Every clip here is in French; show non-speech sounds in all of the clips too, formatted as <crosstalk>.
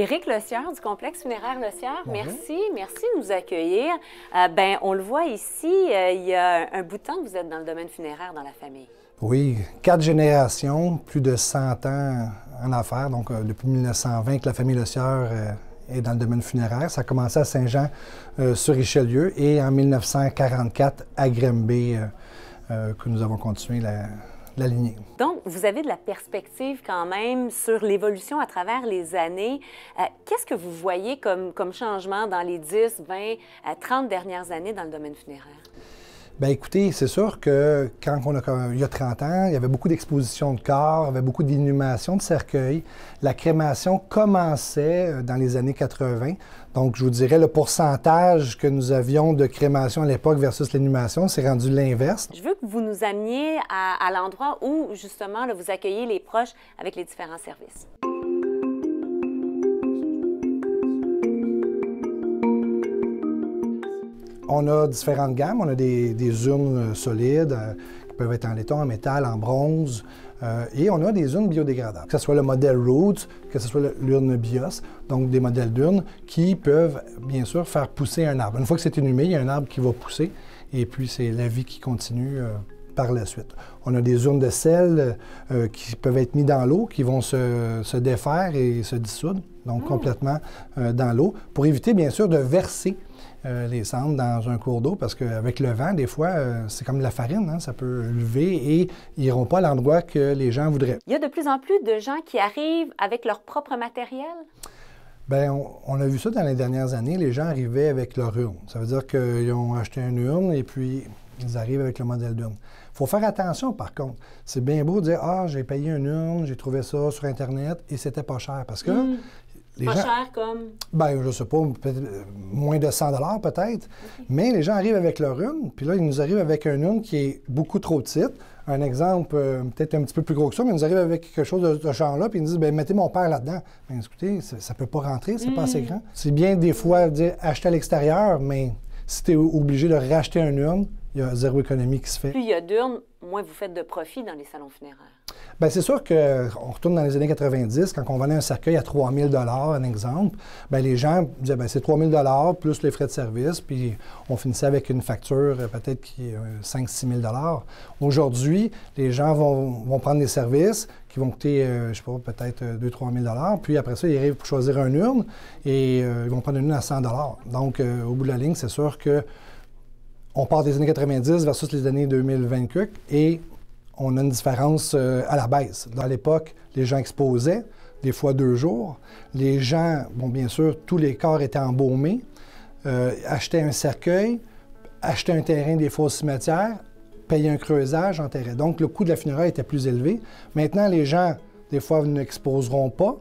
Éric Lossière du complexe funéraire Le merci, merci de nous accueillir. Euh, ben, on le voit ici, euh, il y a un bout de temps que vous êtes dans le domaine funéraire dans la famille. Oui, quatre générations, plus de 100 ans en affaires, donc euh, depuis 1920 que la famille Lossière est dans le domaine funéraire. Ça a commencé à Saint-Jean-sur-Richelieu et en 1944 à Grimby que nous avons continué la, donc, vous avez de la perspective quand même sur l'évolution à travers les années. Euh, qu'est-ce que vous voyez comme, comme changement dans les 10, 20, 30 dernières années dans le domaine funéraire? Bien, écoutez, c'est sûr que quand on a, il y a 30 ans, il y avait beaucoup d'expositions de corps, il y avait beaucoup d'inhumations de cercueils. La crémation commençait euh, dans les années 80. Donc, je vous dirais, le pourcentage que nous avions de crémation à l'époque versus l'inhumation, s'est rendu l'inverse. Je veux que vous nous ameniez à, l'endroit où, justement, vous accueillez les proches avec les différents services. On a différentes gammes. On a des, urnes euh, solides euh, qui peuvent être en laiton, en métal, en bronze. Euh, et on a des urnes biodégradables, que ce soit le modèle Roots, que ce soit l'urne BIOS, donc des modèles d'urnes qui peuvent bien sûr faire pousser un arbre. Une fois que c'est inhumé, il y a un arbre qui va pousser et puis c'est la vie qui continue. On a des urnes de sel euh, qui peuvent être mises dans l'eau, qui vont se, défaire et se dissoudre, donc mm. complètement euh, dans l'eau, pour éviter bien sûr de verser euh, les cendres dans un cours d'eau parce qu'avec le vent, des fois, c'est comme la farine, hein, ça peut lever et ils n'iront pas à l'endroit que les gens voudraient. Il y a de plus en plus de gens qui arrivent avec leur propre matériel? Bien, on, on a vu ça dans les dernières années, les gens arrivaient avec leur urne. Ça veut dire qu'ils ont acheté une urne et puis ils arrivent avec le modèle d'urne faut faire attention, par contre. C'est bien beau de dire Ah, j'ai payé une urne, j'ai trouvé ça sur Internet et c'était pas cher. Parce que. Hmm. Les pas cher comme. Ben, je sais pas, euh, moins de 100 peut-être. Mais les gens arrivent avec leur urne, puis là, ils nous arrivent avec une urne qui est beaucoup trop petite. Un exemple, euh, peut-être un petit peu plus gros que ça, mais ils nous arrivent avec quelque chose de ce genre-là, puis ils nous disent ben, mettez mon père là-dedans. Bien, écoutez, ça, ne peut pas rentrer, c'est pas assez hmm. grand. C'est bien des fois dire acheter à l'extérieur, mais si tu es obligé de racheter un urne, il y a zéro économie qui se fait. Plus il y a d'urnes, moins vous faites de profit dans les salons funéraires. Bien, c'est sûr qu'on euh, retourne dans les années 90, quand on vendait un cercueil à 3 000 un exemple, bien, les gens disaient bien, c'est 000 plus les frais de service, puis on finissait avec une facture euh, peut-être qui est 5-6 euh, 000 Aujourd'hui, les gens vont, prendre des services qui vont coûter, je ne sais pas, peut-être 2-3 000 puis après ça, ils arrivent pour choisir un urne et ils vont prendre une urne à 100 Donc, au bout de la ligne, c'est sûr que on part des années 90 versus les années 2020 et on a une différence euh, à la baisse. Dans l'époque, les gens exposaient, des fois deux jours. Les gens, bon, bien sûr, tous les corps étaient embaumés, euh, achetaient un cercueil, achetaient un terrain des fosses cimetières, payaient un creusage, enterraient. Donc, le coût de la funéraille était plus élevé. Maintenant, les gens, des fois, n'exposeront pas,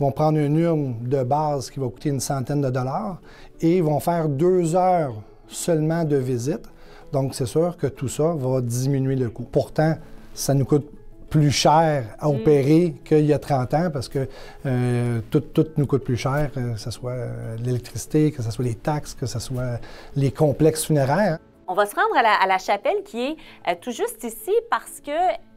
vont prendre une urne de base qui va coûter une centaine de dollars et vont faire deux heures seulement de visites. Donc, c'est sûr que tout ça va diminuer le coût. Pourtant, ça nous coûte plus cher à mm. opérer qu'il y a 30 ans parce que euh, tout, nous coûte plus cher, euh, que ce soit euh, l'électricité, que ce soit les taxes, que ce soit les complexes funéraires. On va se rendre à la, chapelle qui est tout juste ici parce que,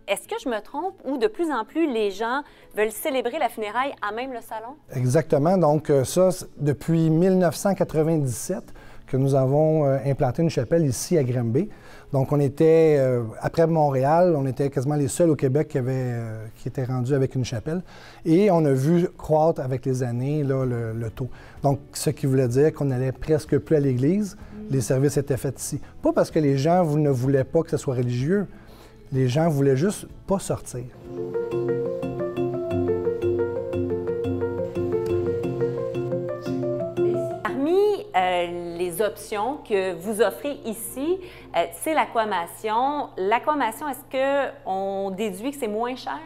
est-ce que je me trompe, ou de plus en plus les gens veulent célébrer la funéraille à même le salon? Exactement. Donc ça, depuis 1997, que nous avons euh, implanté une chapelle ici à grimby Donc, on était, euh, après Montréal, on était quasiment les seuls au Québec qui, avaient, euh, qui étaient rendus avec une chapelle. Et on a vu croître avec les années là, le, le, taux. Donc, ce qui voulait dire qu'on n'allait presque plus à l'église. Mm. Les services étaient faits ici. Pas parce que les gens ne voulaient pas que ce soit religieux. Les gens voulaient juste pas sortir. options que vous offrez ici, euh, c'est l'aquamation. L'aquamation, est-ce qu'on déduit que c'est moins cher?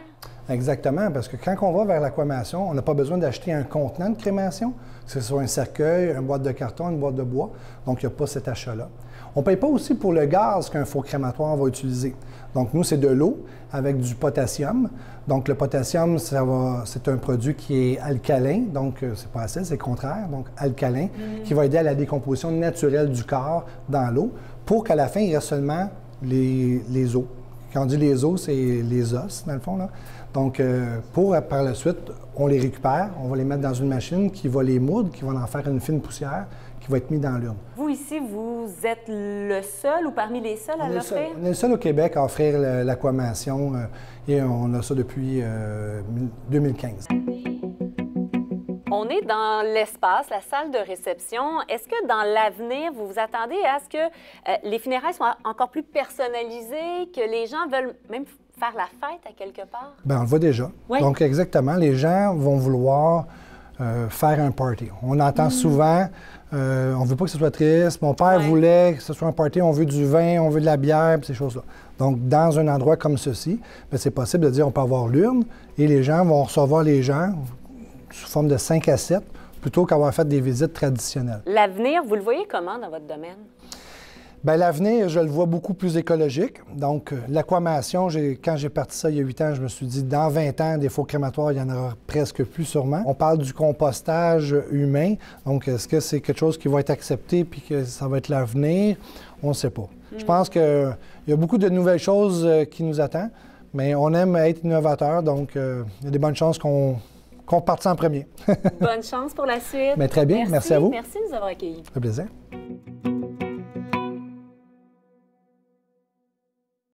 Exactement, parce que quand on va vers l'aquamation, on n'a pas besoin d'acheter un contenant de crémation, que ce soit un cercueil, une boîte de carton, une boîte de bois. Donc, il n'y a pas cet achat-là. On ne paye pas aussi pour le gaz qu'un faux crématoire va utiliser. Donc, nous, c'est de l'eau avec du potassium. Donc, le potassium, c'est un produit qui est alcalin. Donc, euh, c'est pas assez, c'est le contraire. Donc, alcalin, qui va aider à la décomposition naturelle du corps dans l'eau pour qu'à la fin, il reste seulement les, les os. Quand on dit les os, c'est les os, dans le fond. Là. Donc, euh, pour par la suite, on les récupère, on va les mettre dans une machine qui va les moudre, qui va en faire une fine poussière qui va être mise dans l'urne. Vous, ici, vous êtes le seul ou parmi les seuls à l'offrir? On est le seul au Québec à offrir l'aquamation euh, et on a ça depuis 2015. Euh, on est dans l'espace, la salle de réception. Est-ce que dans l'avenir, vous vous attendez à ce que les funérailles soient encore plus personnalisées, que les gens veulent même faire la fête à quelque part? Bien, on le voit déjà. Donc, exactement, les gens vont vouloir euh, faire un party. On entend mm. souvent, on euh, on veut pas que ce soit triste, mon père voulait que ce soit un party, on veut du vin, on veut de la bière, ces choses-là. Donc, dans un endroit comme ceci, ben, c'est possible de dire, on peut avoir l'urne et les gens vont recevoir les gens sous forme de 5 à 7 plutôt qu'avoir fait des visites traditionnelles. L'avenir, vous le voyez comment dans votre domaine? Ben, l'avenir, je le vois beaucoup plus écologique. Donc, euh, l'aquamation, quand j'ai parti ça il y a 8 ans, je me suis dit, dans 20 ans, des faux crématoires, il y en aura presque plus sûrement. On parle du compostage humain. Donc, est-ce que c'est quelque chose qui va être accepté puis que ça va être l'avenir? On ne sait pas. Hmm. Je pense qu'il y a beaucoup de nouvelles choses euh, qui nous attendent, mais on aime être innovateur, donc euh, il y a des bonnes chances qu'on parte en premier. <laughs> Bonne chance pour la suite. Mais très bien, merci, merci à vous. Merci de nous avoir accueillis. Un plaisir.